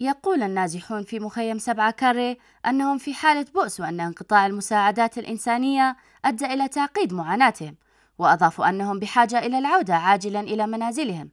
يقول النازحون في مخيم سبعة كاري أنهم في حالة بؤس وأن انقطاع المساعدات الإنسانية أدى إلى تعقيد معاناتهم وأضافوا أنهم بحاجة إلى العودة عاجلا إلى منازلهم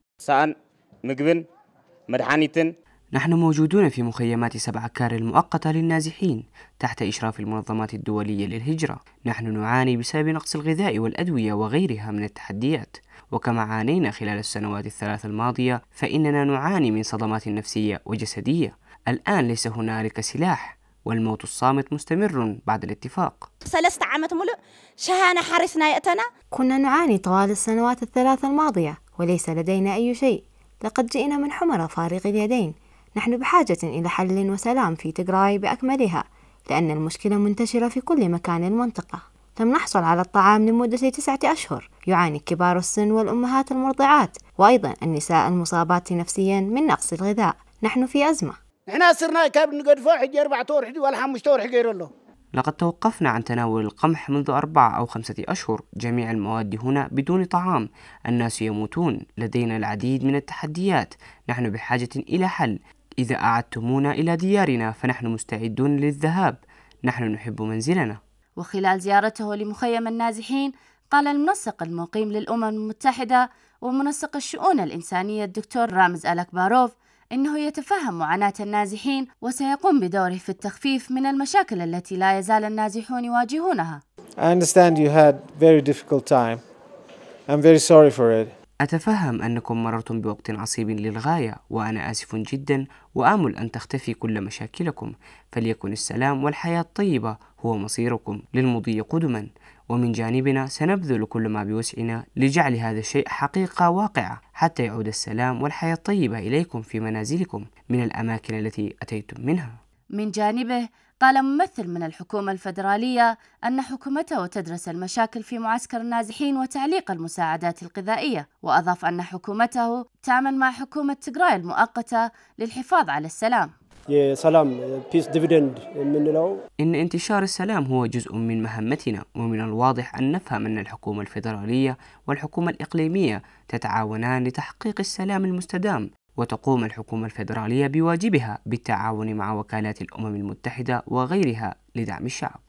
نحن موجودون في مخيمات سبع كار المؤقتة للنازحين تحت إشراف المنظمات الدولية للهجرة نحن نعاني بسبب نقص الغذاء والأدوية وغيرها من التحديات وكما عانينا خلال السنوات الثلاث الماضية فإننا نعاني من صدمات نفسية وجسدية الآن ليس هنالك سلاح والموت الصامت مستمر بعد الاتفاق ثلاثة عامة ملو شهانة حارسنا يأتنا كنا نعاني طوال السنوات الثلاث الماضية وليس لدينا أي شيء لقد جئنا من حمر فارغ اليدين نحن بحاجة إلى حل وسلام في تجراي بأكملها لأن المشكلة منتشرة في كل مكان المنطقة لم نحصل على الطعام لمدة تسعة أشهر يعاني كبار السن والأمهات المرضعات وأيضا النساء المصابات نفسيا من نقص الغذاء نحن في أزمة نحن صرنا كابن قد حجي أربع طور حجي ولا مش طور غير لقد توقفنا عن تناول القمح منذ أربعة أو خمسة أشهر جميع المواد هنا بدون طعام الناس يموتون لدينا العديد من التحديات نحن بحاجة إلى حل إذا أعدتمونا إلى ديارنا فنحن مستعدون للذهاب نحن نحب منزلنا وخلال زيارته لمخيم النازحين قال المنسق المقيم للأمم المتحدة ومنسق الشؤون الإنسانية الدكتور رامز ألكباروف إنه يتفهم معاناة النازحين وسيقوم بدوره في التخفيف من المشاكل التي لا يزال النازحون يواجهونها. I understand you had very difficult time. I'm very sorry for it. أتفهم أنكم مررتم بوقت عصيب للغاية وأنا آسف جدا وآمل أن تختفي كل مشاكلكم فليكن السلام والحياة الطيبة هو مصيركم للمضي قدما ومن جانبنا سنبذل كل ما بوسعنا لجعل هذا الشيء حقيقة واقعة حتى يعود السلام والحياة الطيبة إليكم في منازلكم من الأماكن التي أتيتم منها من جانبه قال ممثل من الحكومة الفدرالية أن حكومته تدرس المشاكل في معسكر النازحين وتعليق المساعدات الغذائية وأضاف أن حكومته تعمل مع حكومة تجراي المؤقتة للحفاظ على السلام سلام بيس ديفيدند إن انتشار السلام هو جزء من مهمتنا ومن الواضح أن نفهم أن الحكومة الفيدرالية والحكومة الإقليمية تتعاونان لتحقيق السلام المستدام وتقوم الحكومة الفيدرالية بواجبها بالتعاون مع وكالات الأمم المتحدة وغيرها لدعم الشعب